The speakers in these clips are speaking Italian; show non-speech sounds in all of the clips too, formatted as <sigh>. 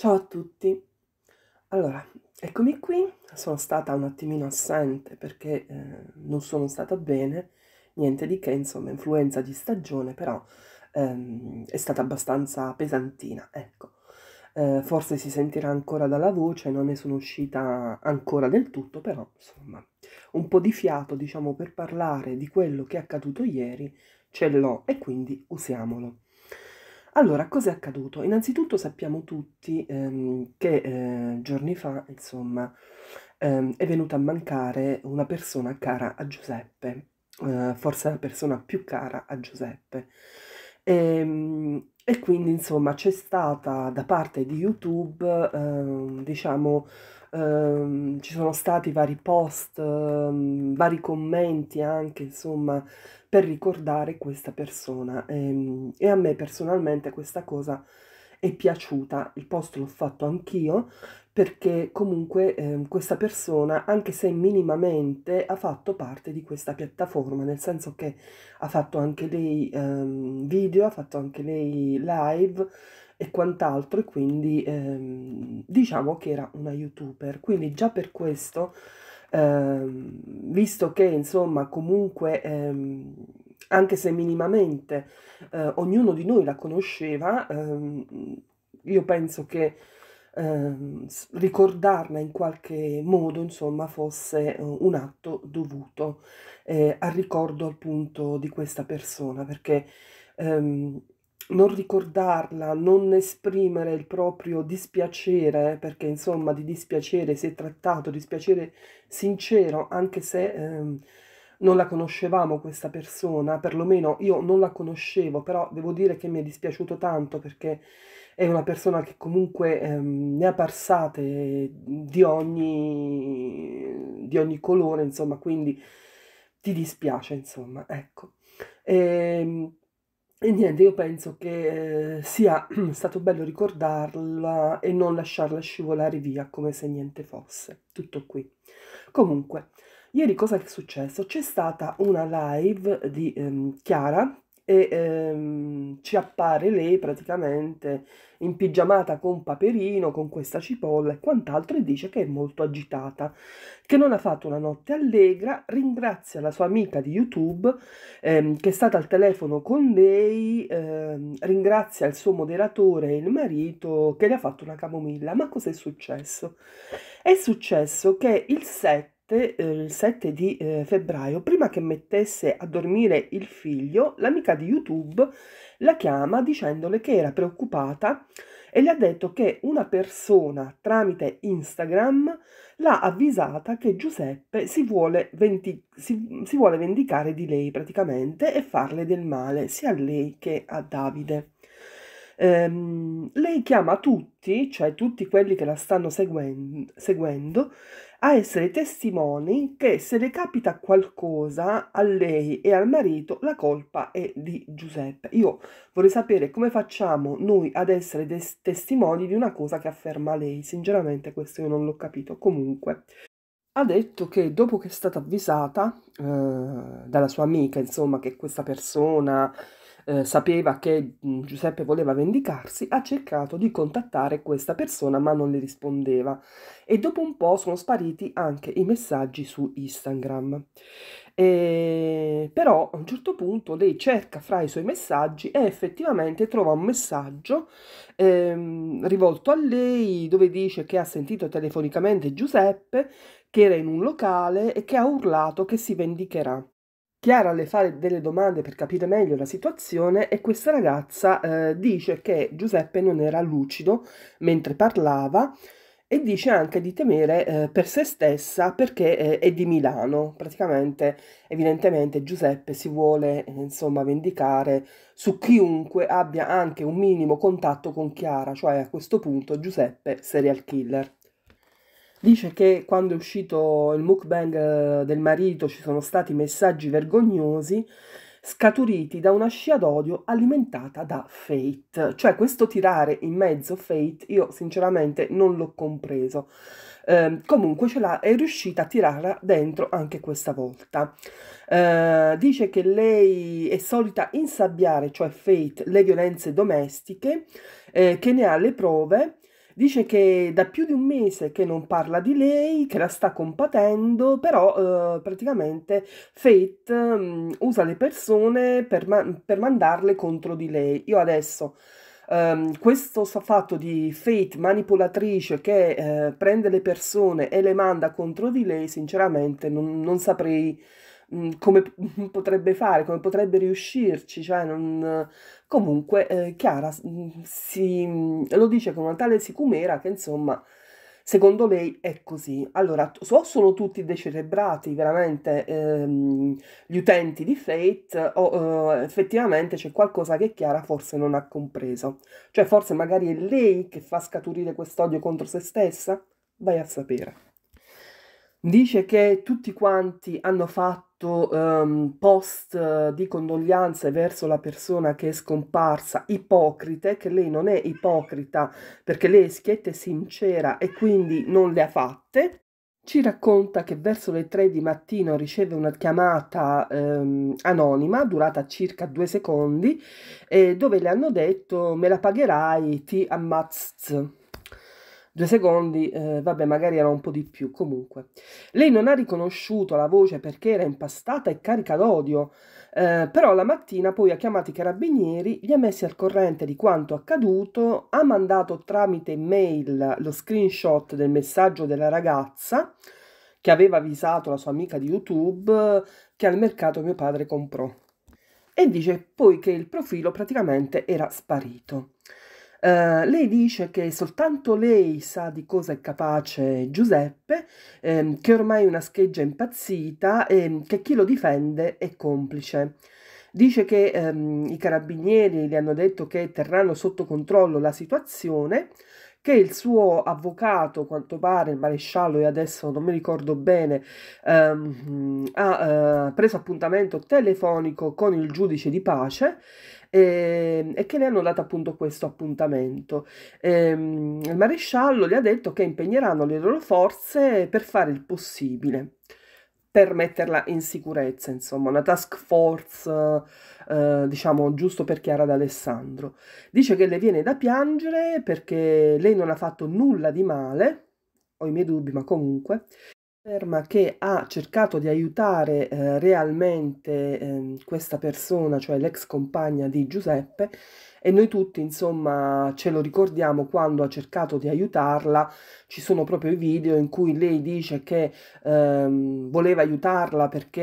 Ciao a tutti! Allora, eccomi qui, sono stata un attimino assente perché eh, non sono stata bene, niente di che, insomma, influenza di stagione, però ehm, è stata abbastanza pesantina, ecco. Eh, forse si sentirà ancora dalla voce, non ne sono uscita ancora del tutto, però insomma, un po' di fiato, diciamo, per parlare di quello che è accaduto ieri ce l'ho e quindi usiamolo. Allora, cos'è accaduto? Innanzitutto sappiamo tutti ehm, che eh, giorni fa, insomma, ehm, è venuta a mancare una persona cara a Giuseppe, eh, forse la persona più cara a Giuseppe. E, ehm, e quindi, insomma, c'è stata da parte di YouTube, ehm, diciamo, ehm, ci sono stati vari post, ehm, vari commenti anche, insomma, per ricordare questa persona. E, ehm, e a me personalmente questa cosa è piaciuta, il post l'ho fatto anch'io perché comunque eh, questa persona, anche se minimamente, ha fatto parte di questa piattaforma, nel senso che ha fatto anche lei ehm, video, ha fatto anche lei live e quant'altro, e quindi ehm, diciamo che era una youtuber. Quindi già per questo, ehm, visto che insomma comunque ehm, anche se minimamente eh, ognuno di noi la conosceva, ehm, io penso che ehm, ricordarla in qualche modo, insomma, fosse eh, un atto dovuto eh, al ricordo appunto di questa persona, perché ehm, non ricordarla, non esprimere il proprio dispiacere, perché insomma di dispiacere si è trattato, dispiacere sincero, anche se ehm, non la conoscevamo questa persona, perlomeno io non la conoscevo, però devo dire che mi è dispiaciuto tanto perché è una persona che comunque ehm, ne ha passate di ogni, di ogni colore, insomma, quindi ti dispiace, insomma, ecco. E, ehm, e niente, io penso che eh, sia <clears throat> stato bello ricordarla e non lasciarla scivolare via come se niente fosse. Tutto qui. Comunque, Ieri cosa è successo? C'è stata una live di ehm, Chiara e ehm, ci appare lei praticamente in pigiamata con Paperino, con questa cipolla e quant'altro e dice che è molto agitata, che non ha fatto una notte allegra, ringrazia la sua amica di YouTube ehm, che è stata al telefono con lei, ehm, ringrazia il suo moderatore e il marito che le ha fatto una camomilla. Ma cos'è successo? È successo che il set notte, eh, il 7 di eh, febbraio, prima che mettesse a dormire il figlio, l'amica di YouTube la chiama dicendole che era preoccupata e le ha detto che una persona tramite Instagram l'ha avvisata che Giuseppe si vuole, venti- si, si vuole vendicare di lei praticamente e farle del male sia a lei che a Davide. Um, lei chiama tutti, cioè tutti quelli che la stanno seguen- seguendo, a essere testimoni che se le capita qualcosa a lei e al marito la colpa è di Giuseppe. Io vorrei sapere come facciamo noi ad essere des- testimoni di una cosa che afferma lei. Sinceramente questo io non l'ho capito. Comunque ha detto che dopo che è stata avvisata eh, dalla sua amica, insomma, che questa persona eh, sapeva che mh, Giuseppe voleva vendicarsi, ha cercato di contattare questa persona ma non le rispondeva e dopo un po' sono spariti anche i messaggi su Instagram. E, però a un certo punto lei cerca fra i suoi messaggi e effettivamente trova un messaggio ehm, rivolto a lei dove dice che ha sentito telefonicamente Giuseppe che era in un locale e che ha urlato che si vendicherà. Chiara le fa delle domande per capire meglio la situazione e questa ragazza eh, dice che Giuseppe non era lucido mentre parlava e dice anche di temere eh, per se stessa perché eh, è di Milano. Praticamente, evidentemente, Giuseppe si vuole eh, insomma vendicare su chiunque abbia anche un minimo contatto con Chiara, cioè a questo punto Giuseppe serial killer. Dice che quando è uscito il mukbang eh, del marito ci sono stati messaggi vergognosi scaturiti da una scia d'odio alimentata da Fate. Cioè questo tirare in mezzo Fate io sinceramente non l'ho compreso. Eh, comunque ce l'ha, è riuscita a tirarla dentro anche questa volta. Eh, dice che lei è solita insabbiare, cioè Fate, le violenze domestiche, eh, che ne ha le prove Dice che da più di un mese che non parla di lei, che la sta compatendo, però eh, praticamente Fate mh, mm, usa le persone per, ma- per mandarle contro di lei. Io adesso... Um, questo fatto di fate manipolatrice che eh, prende le persone e le manda contro di lei, sinceramente non, non saprei Mm, come <laughs> potrebbe fare, come potrebbe riuscirci, cioè non... Comunque eh, Chiara mm, si, mm, lo dice con una tale sicumera che insomma secondo lei è così. Allora, o sono tutti decerebrati veramente ehm, gli utenti di Fate o eh, effettivamente c'è qualcosa che Chiara forse non ha compreso. Cioè forse magari è lei che fa scaturire quest'odio contro se stessa? Vai a sapere. Dice che tutti quanti hanno fatto fatto um, ehm, post eh, di condoglianze verso la persona che è scomparsa, ipocrite, che lei non è ipocrita perché lei è schietta e sincera e quindi non le ha fatte. Ci racconta che verso le 3 di mattino riceve una chiamata ehm, anonima durata circa due secondi eh, dove le hanno detto me la pagherai ti ammazz due secondi, eh, vabbè, magari era un po' di più, comunque. Lei non ha riconosciuto la voce perché era impastata e carica d'odio, eh, però la mattina poi ha chiamato i carabinieri, li ha messi al corrente di quanto accaduto, ha mandato tramite mail lo screenshot del messaggio della ragazza che aveva avvisato la sua amica di YouTube che al mercato mio padre comprò. E dice poi che il profilo praticamente era sparito. Eh, lei dice che soltanto lei sa di cosa è capace Giuseppe, ehm, che ormai è una scheggia impazzita e ehm, che chi lo difende è complice. Dice che ehm, i carabinieri le hanno detto che terranno sotto controllo la situazione, che il suo avvocato, quanto pare il maresciallo, e adesso non mi ricordo bene, ehm, ha eh, preso appuntamento telefonico con il giudice di pace eh, e che le hanno dato appunto questo appuntamento. Eh, il maresciallo le ha detto che impegneranno le loro forze per fare il possibile per metterla in sicurezza, insomma, una task force, eh, diciamo, giusto per Chiara d'Alessandro. Dice che le viene da piangere perché lei non ha fatto nulla di male, ho i miei dubbi, ma comunque, afferma che ha cercato di aiutare eh, realmente eh, questa persona, cioè l'ex compagna di Giuseppe, e noi tutti insomma ce lo ricordiamo quando ha cercato di aiutarla, ci sono proprio i video in cui lei dice che ehm, voleva aiutarla perché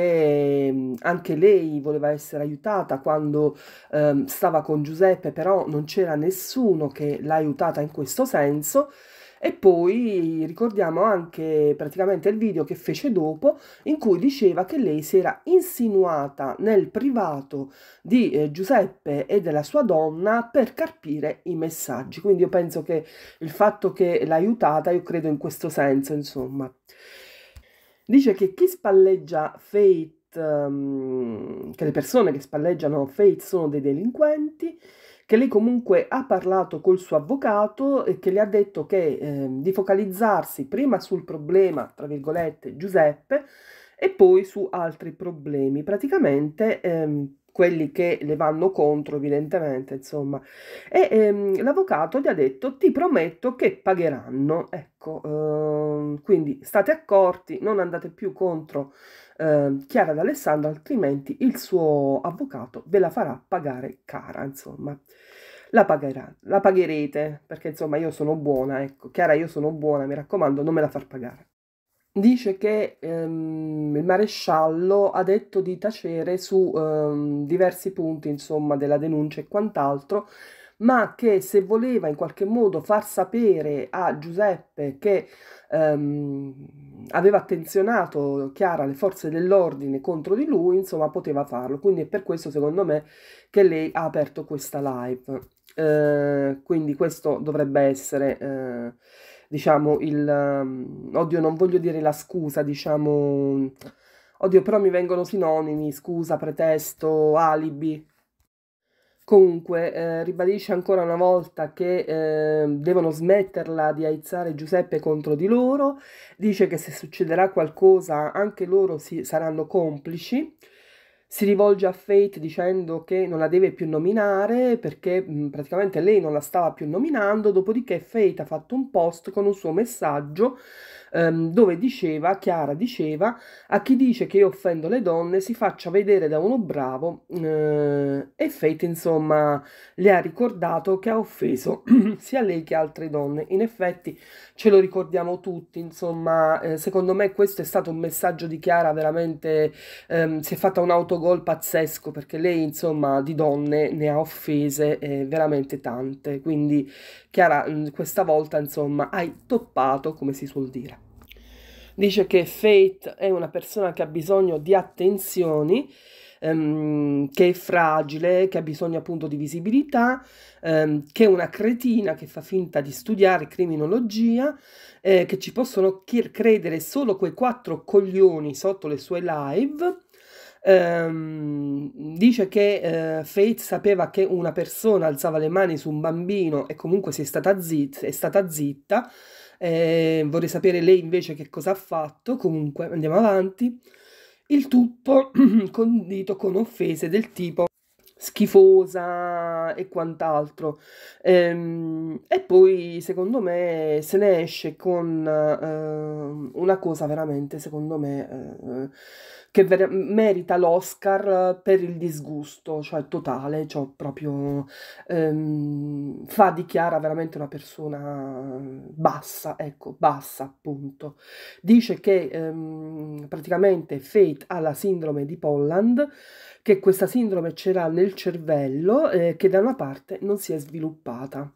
ehm, anche lei voleva essere aiutata quando ehm, stava con Giuseppe, però non c'era nessuno che l'ha aiutata in questo senso e poi ricordiamo anche praticamente il video che fece dopo in cui diceva che lei si era insinuata nel privato di eh, Giuseppe e della sua donna per carpire i messaggi. Quindi io penso che il fatto che l'ha aiutata, io credo in questo senso, insomma. Dice che chi spalleggia Fate, um, che le persone che spalleggiano Fate sono dei delinquenti, che lei comunque ha parlato col suo avvocato e che le ha detto che, eh, di focalizzarsi prima sul problema, tra virgolette, Giuseppe e poi su altri problemi. Praticamente ehm, quelli che le vanno contro evidentemente insomma e ehm, l'avvocato gli ha detto ti prometto che pagheranno ecco ehm, quindi state accorti non andate più contro ehm, Chiara d'Alessandro altrimenti il suo avvocato ve la farà pagare cara insomma la, pagherà, la pagherete perché insomma io sono buona ecco Chiara io sono buona mi raccomando non me la far pagare dice che ehm, il maresciallo ha detto di tacere su ehm, diversi punti, insomma, della denuncia e quant'altro, ma che se voleva in qualche modo far sapere a Giuseppe che ehm, aveva attenzionato Chiara le forze dell'ordine contro di lui, insomma, poteva farlo. Quindi è per questo, secondo me, che lei ha aperto questa live. Eh, quindi questo dovrebbe essere... Eh, diciamo, il... Ehm, oddio, non voglio dire la scusa, diciamo... Oddio, però mi vengono sinonimi, scusa, pretesto, alibi. Comunque, eh, ribadisce ancora una volta che eh, devono smetterla di aizzare Giuseppe contro di loro, dice che se succederà qualcosa anche loro si, saranno complici si rivolge a Fate dicendo che non la deve più nominare perché mh, mm, praticamente lei non la stava più nominando, dopodiché Fate ha fatto un post con un suo messaggio ehm, dove diceva, Chiara diceva, a chi dice che io offendo le donne si faccia vedere da uno bravo eh, e Fate insomma le ha ricordato che ha offeso <clears throat> sia lei che altre donne. In effetti ce lo ricordiamo tutti, insomma eh, secondo me questo è stato un messaggio di Chiara veramente, ehm, si è fatta un autogol pazzesco perché lei insomma di donne ne ha offese eh, veramente tante, quindi Chiara mm, questa volta insomma hai toppato come si suol dire dice che Faith è una persona che ha bisogno di attenzioni, ehm, che è fragile, che ha bisogno appunto di visibilità, ehm, che è una cretina che fa finta di studiare criminologia, eh, che ci possono credere solo quei quattro coglioni sotto le sue live. Um, dice che uh, Faith sapeva che una persona alzava le mani su un bambino e comunque si è stata zitta, è stata zitta eh, vorrei sapere lei invece che cosa ha fatto, comunque andiamo avanti. Il tutto <clears throat> condito con offese del tipo schifosa e quant'altro. Ehm, e poi, secondo me, se ne esce con eh, una cosa veramente, secondo me, eh, che ver- merita l'Oscar eh, per il disgusto, cioè totale, cioè proprio ehm, fa di Chiara veramente una persona bassa, ecco, bassa appunto. Dice che ehm, praticamente Fate ha la sindrome di Polland, che questa sindrome c'era nel cervello, eh, che da una parte non si è sviluppata.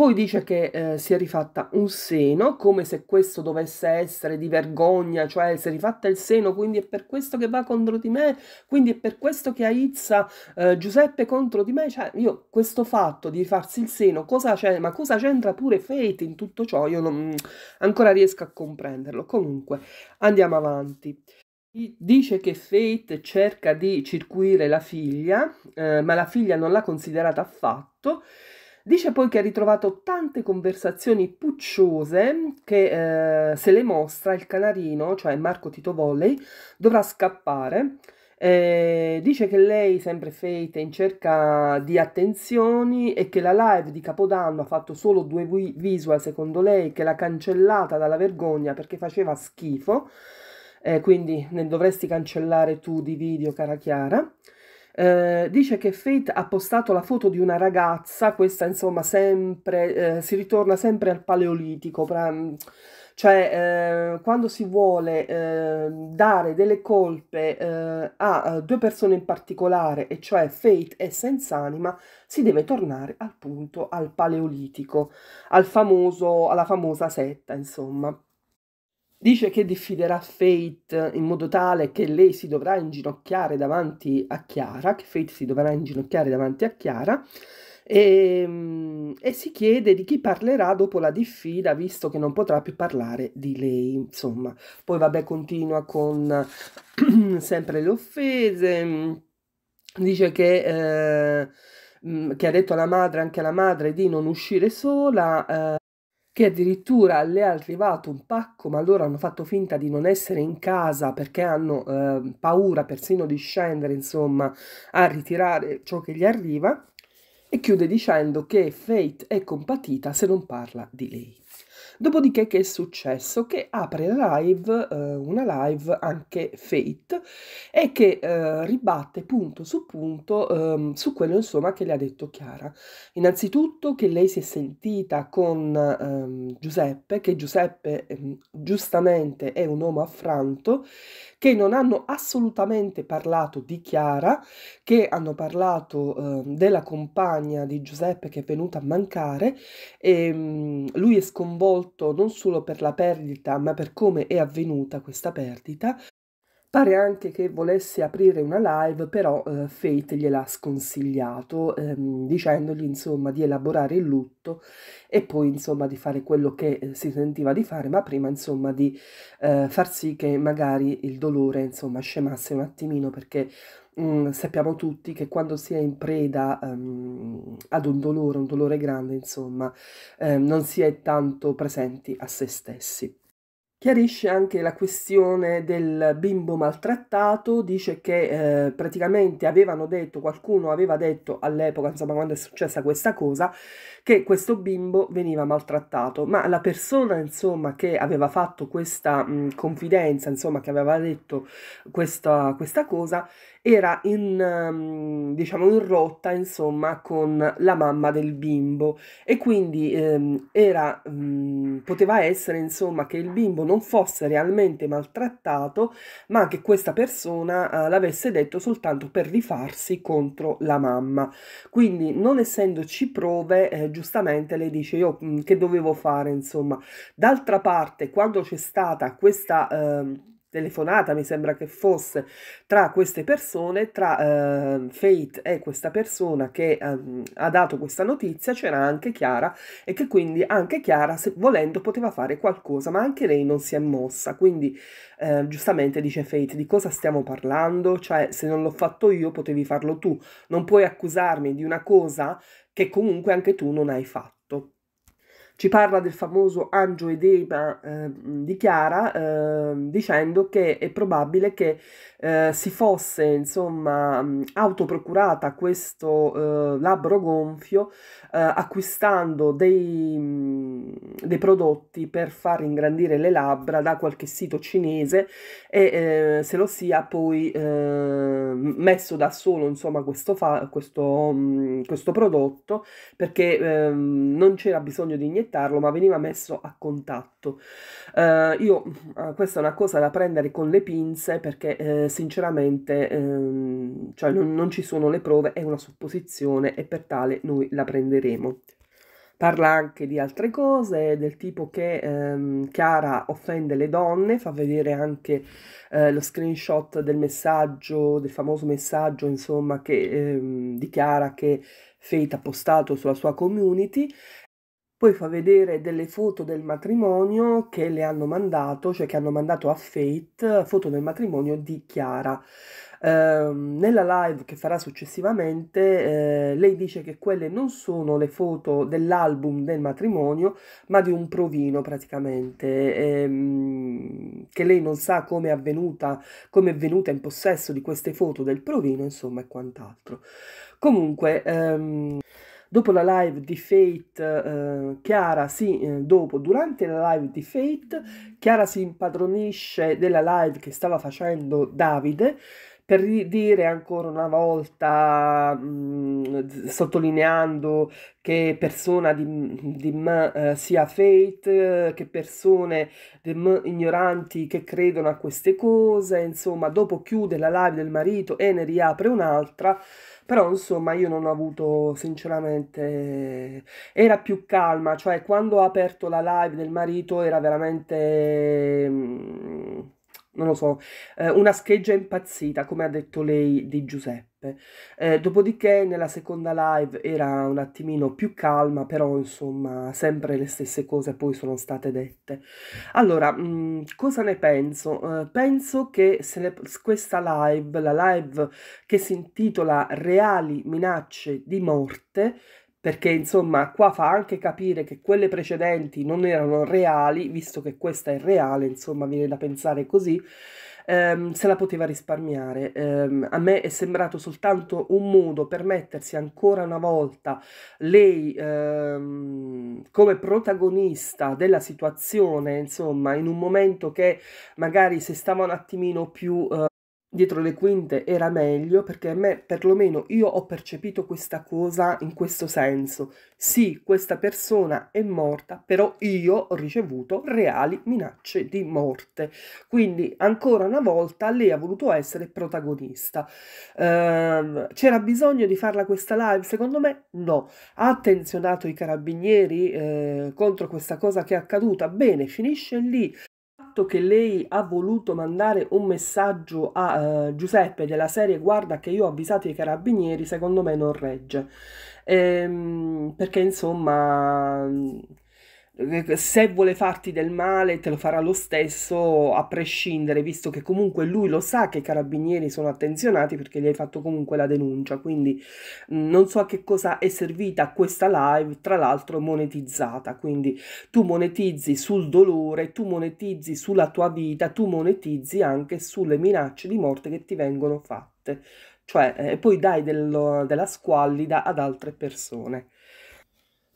Poi dice che eh, si è rifatta un seno, come se questo dovesse essere di vergogna, cioè si è rifatta il seno, quindi è per questo che va contro di me, quindi è per questo che aizza eh, Giuseppe contro di me. Cioè, io questo fatto di rifarsi il seno, cosa c'è, ma cosa c'entra pure Fate in tutto ciò? Io non ancora riesco a comprenderlo. Comunque, andiamo avanti. Dice che Fate cerca di circuire la figlia, eh, ma la figlia non l'ha considerata affatto Dice poi che ha ritrovato tante conversazioni pucciose che eh, se le mostra il canarino, cioè Marco Tito Volley, dovrà scappare. Eh, dice che lei, sempre fate, in cerca di attenzioni e che la live di Capodanno ha fatto solo due visual secondo lei, che l'ha cancellata dalla vergogna perché faceva schifo. Eh, quindi ne dovresti cancellare tu di video, cara Chiara. Eh, dice che Fate ha postato la foto di una ragazza, questa insomma sempre, eh, si ritorna sempre al paleolitico, pra, cioè eh, quando si vuole eh, dare delle colpe eh, a due persone in particolare, e cioè Fate e Senz'anima, si deve tornare al punto, al paleolitico, al famoso, alla famosa setta insomma. Dice che diffiderà Fate in modo tale che lei si dovrà inginocchiare davanti a Chiara, che Fate si dovrà inginocchiare davanti a Chiara, e, ehm, e, si chiede di chi parlerà dopo la diffida, visto che non potrà più parlare di lei, insomma. Poi vabbè, continua con <clears throat> sempre le offese, dice che... Eh, mm, che ha detto alla madre, anche alla madre, di non uscire sola, eh, che addirittura le è arrivato un pacco, ma loro hanno fatto finta di non essere in casa perché hanno eh, paura persino di scendere, insomma, a ritirare ciò che gli arriva. E chiude dicendo che Fate è compatita se non parla di lei. Dopodiché che è successo? Che apre live, eh, una live anche Fate e che eh, ribatte punto su punto ehm, su quello insomma che le ha detto Chiara. Innanzitutto che lei si è sentita con ehm, Giuseppe, che Giuseppe ehm, giustamente è un uomo affranto, che non hanno assolutamente parlato di Chiara, che hanno parlato ehm, della compagna di Giuseppe che è venuta a mancare e ehm, lui è sconvolto lutto non solo per la perdita, ma per come è avvenuta questa perdita. Pare anche che volesse aprire una live, però eh, Fate gliel'ha sconsigliato, ehm, dicendogli insomma di elaborare il lutto e poi insomma di fare quello che eh, si sentiva di fare, ma prima insomma di eh, far sì che magari il dolore insomma scemasse un attimino perché Mm, sappiamo tutti che quando si è in preda um, ad un dolore, un dolore grande, insomma, eh, non si è tanto presenti a se stessi. Chiarisce anche la questione del bimbo maltrattato, dice che eh, praticamente avevano detto, qualcuno aveva detto all'epoca, insomma quando è successa questa cosa, che questo bimbo veniva maltrattato, ma la persona insomma che aveva fatto questa mh, mm, confidenza, insomma che aveva detto questa, questa cosa, era in, ehm, diciamo, in rotta, insomma, con la mamma del bimbo e quindi ehm, era, mh, mhmm, poteva essere, insomma, che il bimbo non fosse realmente maltrattato, ma che questa persona eh, l'avesse detto soltanto per rifarsi contro la mamma. Quindi, non essendoci prove, eh, giustamente lei dice io mhmm, che dovevo fare, insomma. D'altra parte, quando c'è stata questa... Eh, telefonata mi sembra che fosse tra queste persone, tra eh, Fate e questa persona che eh, ha dato questa notizia c'era anche Chiara e che quindi anche Chiara se volendo poteva fare qualcosa ma anche lei non si è mossa quindi eh, giustamente dice Fate di cosa stiamo parlando cioè se non l'ho fatto io potevi farlo tu non puoi accusarmi di una cosa che comunque anche tu non hai fatto ci parla del famoso Angio Edema eh, di Chiara eh, dicendo che è probabile che eh, si fosse insomma mm, autoprocurata questo eh, labbro gonfio eh, acquistando dei, mm, dei, prodotti per far ingrandire le labbra da qualche sito cinese e eh, se lo sia poi ehm, messo da solo insomma questo, fa, questo, mh, mm, questo prodotto perché ehm, non c'era bisogno di iniettare proiettarlo, ma veniva messo a contatto. Eh, io, eh, questa è una cosa da prendere con le pinze perché eh, sinceramente ehm, cioè non, non ci sono le prove, è una supposizione e per tale noi la prenderemo parla anche di altre cose, del tipo che ehm, Chiara offende le donne, fa vedere anche eh, lo screenshot del messaggio, del famoso messaggio, insomma, che, ehm, di Chiara che Fate ha postato sulla sua community poi fa vedere delle foto del matrimonio che le hanno mandato, cioè che hanno mandato a Fate, foto del matrimonio di Chiara. Eh, nella live che farà successivamente, eh, lei dice che quelle non sono le foto dell'album del matrimonio, ma di un provino praticamente, ehm, che lei non sa come è avvenuta, come è venuta in possesso di queste foto del provino, insomma, e quant'altro. Comunque, ehm, Dopo la live di Fate, eh, Chiara si, eh, dopo, durante la live di Fate, Chiara si impadronisce della live che stava facendo Davide per dire ancora una volta, mh, mhmm, sottolineando che persona di, di me eh, sia fate, che persone di me ignoranti che credono a queste cose, insomma, dopo chiude la live del marito e ne riapre un'altra, però insomma io non ho avuto sinceramente, era più calma, cioè quando ho aperto la live del marito era veramente... Mh, mhmm, non lo so, eh, una scheggia impazzita, come ha detto lei di Giuseppe. Eh, dopodiché nella seconda live era un attimino più calma, però insomma sempre le stesse cose poi sono state dette. Allora, mh, cosa ne penso? Eh, penso che se le, questa live, la live che si intitola Reali minacce di morte, perché insomma qua fa anche capire che quelle precedenti non erano reali, visto che questa è reale, insomma viene da pensare così, ehm, se la poteva risparmiare. Ehm, a me è sembrato soltanto un modo per mettersi ancora una volta lei ehm, come protagonista della situazione, insomma in un momento che magari se stava un attimino più... Eh, dietro le quinte era meglio perché a me, perlomeno io ho percepito questa cosa in questo senso. Sì, questa persona è morta, però io ho ricevuto reali minacce di morte. Quindi ancora una volta lei ha voluto essere protagonista. Ehm, c'era bisogno di farla questa live? Secondo me no. Ha attenzionato i carabinieri eh, contro questa cosa che è accaduta? Bene, finisce lì fatto che lei ha voluto mandare un messaggio a uh, Giuseppe della serie guarda che io ho avvisato i carabinieri secondo me non regge ehm, perché insomma se vuole farti del male te lo farà lo stesso a prescindere, visto che comunque lui lo sa che i carabinieri sono attenzionati perché gli hai fatto comunque la denuncia, quindi mm, non so a che cosa è servita questa live, tra l'altro monetizzata, quindi tu monetizzi sul dolore, tu monetizzi sulla tua vita, tu monetizzi anche sulle minacce di morte che ti vengono fatte, cioè eh, poi dai dello, della squallida ad altre persone.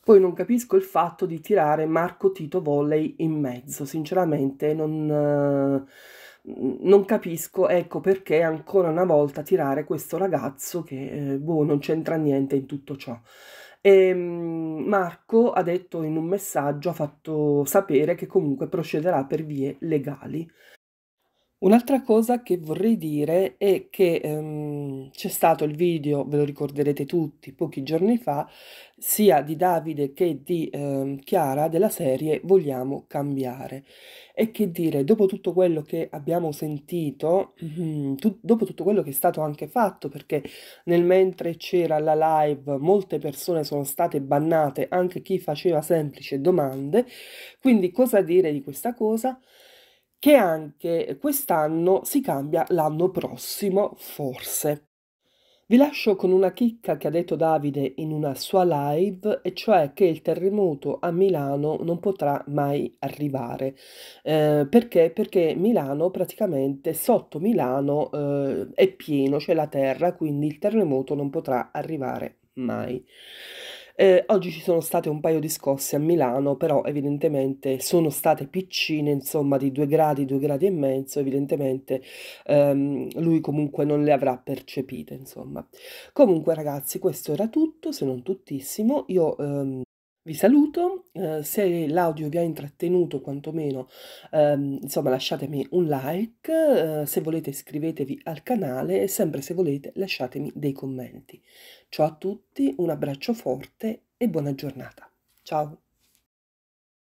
Poi non capisco il fatto di tirare Marco Tito Volley in mezzo, sinceramente non, eh, non capisco ecco, perché ancora una volta tirare questo ragazzo che eh, boh, non c'entra niente in tutto ciò. E ehm, Marco ha detto in un messaggio, ha fatto sapere che comunque procederà per vie legali. Un'altra cosa che vorrei dire è che ehm, c'è stato il video, ve lo ricorderete tutti, pochi giorni fa, sia di Davide che di ehm, Chiara della serie Vogliamo cambiare. E che dire, dopo tutto quello che abbiamo sentito, mm-hmm, tu, dopo tutto quello che è stato anche fatto, perché nel mentre c'era la live molte persone sono state bannate, anche chi faceva semplici domande, quindi cosa dire di questa cosa? che anche quest'anno si cambia l'anno prossimo, forse. Vi lascio con una chicca che ha detto Davide in una sua live, e cioè che il terremoto a Milano non potrà mai arrivare. Eh, perché? Perché Milano praticamente sotto Milano eh, è pieno, c'è la terra, quindi il terremoto non potrà arrivare mai. Eh, oggi ci sono state un paio di scosse a Milano, però evidentemente sono state piccine, insomma di due gradi, due gradi e mezzo, evidentemente ehm, lui comunque non le avrà percepite, insomma. Comunque ragazzi, questo era tutto, se non tuttissimo, io... Ehm, vi saluto, eh, se l'audio vi ha intrattenuto quantomeno, ehm, insomma lasciatemi un like, eh, se volete iscrivetevi al canale e sempre se volete lasciatemi dei commenti. Ciao a tutti, un abbraccio forte e buona giornata. Ciao!